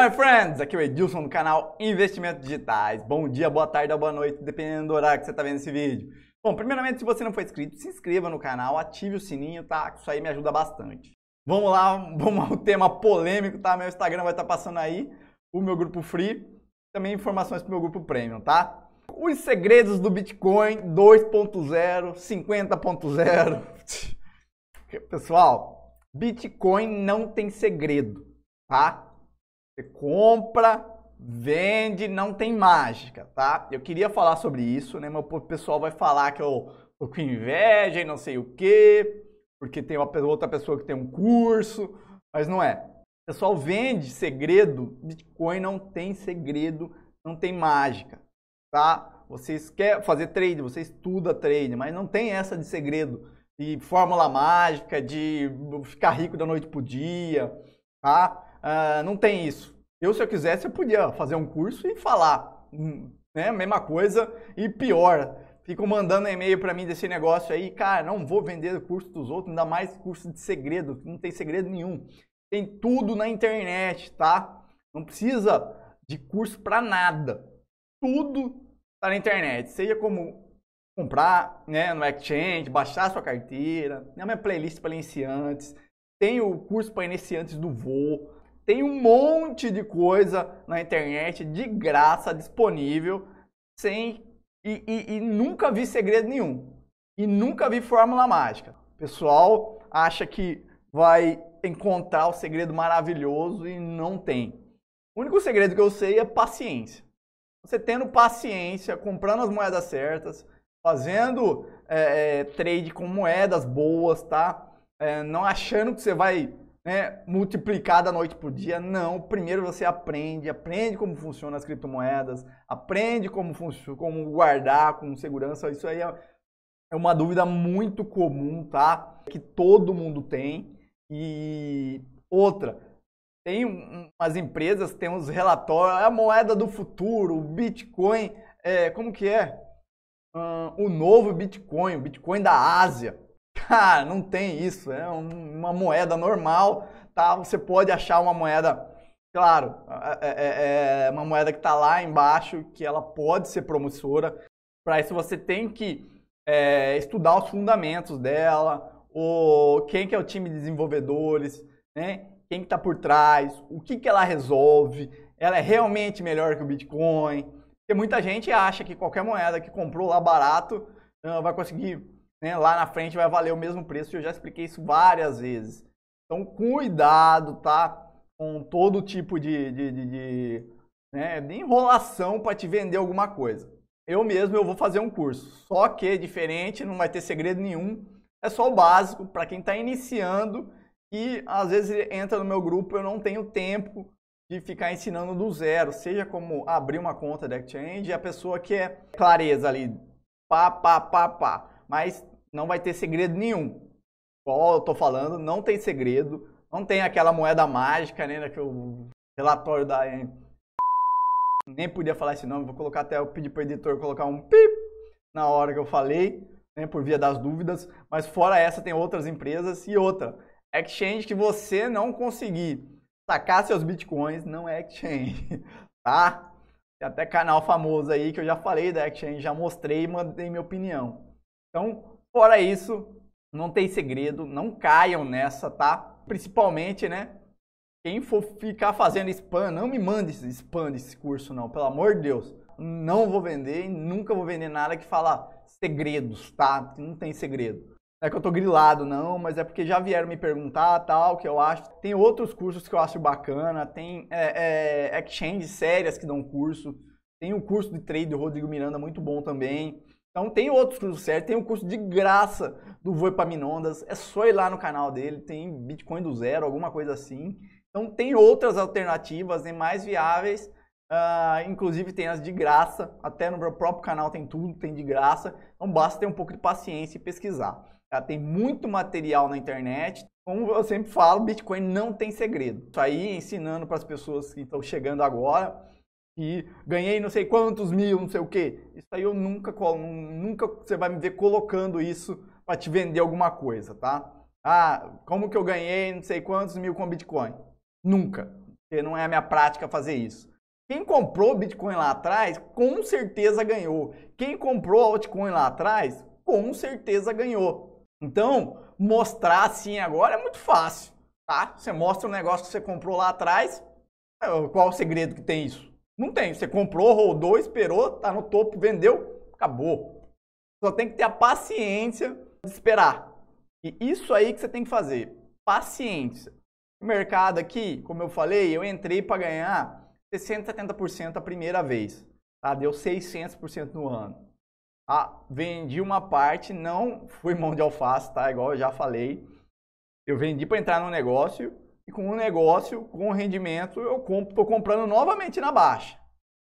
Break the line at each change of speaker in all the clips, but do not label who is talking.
Olá, friends! Aqui é o Edilson do canal Investimentos Digitais. Bom dia, boa tarde ou boa noite, dependendo do horário que você está vendo esse vídeo. Bom, primeiramente, se você não for inscrito, se inscreva no canal, ative o sininho, tá? Isso aí me ajuda bastante. Vamos lá, vamos ao tema polêmico, tá? Meu Instagram vai estar tá passando aí, o meu grupo free, também informações para o meu grupo premium, tá? Os segredos do Bitcoin 2.0, 50.0. Pessoal, Bitcoin não tem segredo, tá? Você compra, vende, não tem mágica, tá? Eu queria falar sobre isso, né? Mas o pessoal vai falar que eu tô com inveja e não sei o quê, porque tem uma outra pessoa que tem um curso, mas não é. O pessoal vende segredo, Bitcoin não tem segredo, não tem mágica, tá? Vocês quer fazer trade, você estuda trade, mas não tem essa de segredo, de fórmula mágica, de ficar rico da noite pro dia, tá? Uh, não tem isso. Eu, se eu quisesse, eu podia fazer um curso e falar, né? Mesma coisa e pior. Ficam mandando e-mail para mim desse negócio aí, cara, não vou vender o curso dos outros, ainda mais curso de segredo, não tem segredo nenhum. Tem tudo na internet, tá? Não precisa de curso para nada. Tudo está na internet. Seja como comprar né, no Exchange, baixar sua carteira, na minha playlist para iniciantes, tem o curso para iniciantes do voo, tem um monte de coisa na internet de graça disponível, sem e, e, e nunca vi segredo nenhum. E nunca vi fórmula mágica. O pessoal acha que vai encontrar o segredo maravilhoso e não tem. O único segredo que eu sei é paciência. Você tendo paciência, comprando as moedas certas, fazendo é, trade com moedas boas, tá? É, não achando que você vai né, multiplicar da noite para o dia. Não, primeiro você aprende, aprende como funcionam as criptomoedas, aprende como, como guardar com segurança. Isso aí é, é uma dúvida muito comum, tá? Que todo mundo tem. E outra, tem umas empresas, tem uns relatórios, a moeda do futuro, o Bitcoin, é, como que é? o novo Bitcoin, o Bitcoin da Ásia. Ah, não tem isso, é uma moeda normal, tá? Você pode achar uma moeda, claro, é, é, é, é uma moeda que está lá embaixo, que ela pode ser promissora. Para isso você tem que é, estudar os fundamentos dela, o, quem que é o time de desenvolvedores, né? quem está que tá por trás, o que, que ela resolve, ela é realmente melhor que o Bitcoin. Porque muita gente acha que qualquer moeda que comprou lá barato vai conseguir né, lá na frente vai valer o mesmo preço. Eu já expliquei isso várias vezes. Então, cuidado, tá? Com todo tipo de, de, de, de, né, de enrolação para te vender alguma coisa. Eu mesmo eu vou fazer um curso, só que é diferente, não vai ter segredo nenhum. É só o básico para quem está iniciando e às vezes entra no meu grupo. Eu não tenho tempo de ficar ensinando do zero, seja como abrir uma conta da Exchange, a pessoa quer é clareza ali, pá, pá, pá, pá mas não vai ter segredo nenhum. Qual eu tô falando, não tem segredo, não tem aquela moeda mágica, né, daquele né, relatório da nem podia falar esse nome, vou colocar até eu pedir para o editor colocar um pip na hora que eu falei, né, por via das dúvidas, mas fora essa tem outras empresas e outra, exchange que você não conseguir sacar seus bitcoins não é exchange, tá? Tem até canal famoso aí que eu já falei da exchange, já mostrei e mandei minha opinião. Então, fora isso, não tem segredo, não caiam nessa, tá? Principalmente, né? Quem for ficar fazendo spam, não me mande spam desse curso, não, pelo amor de Deus. Não vou vender e nunca vou vender nada que fala segredos, tá? Não tem segredo. Não é que eu tô grilado, não, mas é porque já vieram me perguntar tal, que eu acho. Tem outros cursos que eu acho bacana, tem é, é, exchange sérias que dão curso, tem o um curso de trade do Rodrigo Miranda muito bom também. Então tem outros cursos certo, tem um curso de graça do para minondas é só ir lá no canal dele, tem Bitcoin do zero, alguma coisa assim. Então tem outras alternativas né, mais viáveis, uh, inclusive tem as de graça, até no meu próprio canal tem tudo, tem de graça. Então basta ter um pouco de paciência e pesquisar. Tá? Tem muito material na internet. Como eu sempre falo, Bitcoin não tem segredo. Isso aí ensinando para as pessoas que estão chegando agora e ganhei não sei quantos mil, não sei o quê. Isso aí eu nunca nunca você vai me ver colocando isso para te vender alguma coisa, tá? Ah, como que eu ganhei não sei quantos mil com Bitcoin? Nunca, porque não é a minha prática fazer isso. Quem comprou Bitcoin lá atrás, com certeza ganhou. Quem comprou altcoin lá atrás, com certeza ganhou. Então, mostrar assim agora é muito fácil, tá? Você mostra o negócio que você comprou lá atrás, é, qual o segredo que tem isso? Não tem. Você comprou, rodou, esperou, tá no topo, vendeu, acabou. Só tem que ter a paciência de esperar. E isso aí que você tem que fazer. Paciência. O mercado aqui, como eu falei, eu entrei para ganhar 670% a primeira vez. Tá? Deu 600% no ano. Ah, vendi uma parte, não fui mão de alface, tá? Igual eu já falei. Eu vendi para entrar no negócio e com o um negócio, com o rendimento, eu estou comprando novamente na baixa.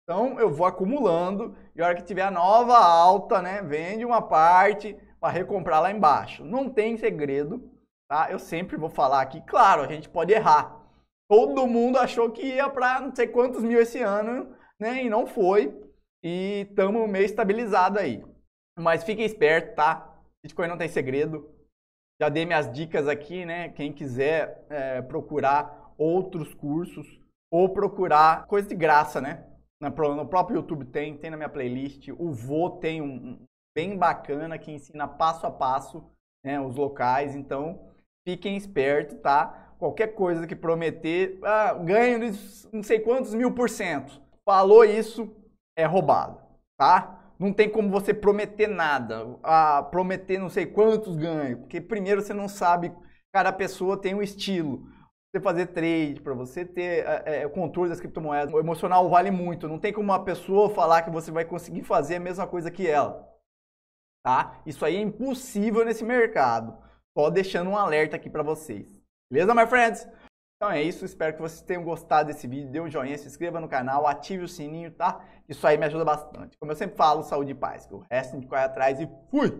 Então eu vou acumulando e a hora que tiver a nova alta, né, vende uma parte para recomprar lá embaixo. Não tem segredo, tá? Eu sempre vou falar aqui, claro, a gente pode errar. Todo mundo achou que ia para não sei quantos mil esse ano, né, e não foi. E estamos meio estabilizado aí. Mas fique esperto, tá? Bitcoin não tem segredo. Já dei minhas dicas aqui, né? Quem quiser é, procurar outros cursos ou procurar coisa de graça, né? No próprio YouTube tem, tem na minha playlist. O Vô tem um bem bacana que ensina passo a passo né, os locais. Então, fiquem espertos, tá? Qualquer coisa que prometer, ah, ganho não sei quantos mil por cento. Falou isso, é roubado, tá? não tem como você prometer nada, a prometer não sei quantos ganhos, porque primeiro você não sabe, cada pessoa tem um estilo. Você fazer trade, para você ter é, é, o controle das criptomoedas, o emocional vale muito. Não tem como uma pessoa falar que você vai conseguir fazer a mesma coisa que ela. Tá? Isso aí é impossível nesse mercado. Só deixando um alerta aqui para vocês. Beleza, my friends? Então é isso, espero que vocês tenham gostado desse vídeo, dê um joinha, se inscreva no canal, ative o sininho, tá? Isso aí me ajuda bastante. Como eu sempre falo, saúde e paz, que o resto a gente corre atrás e fui!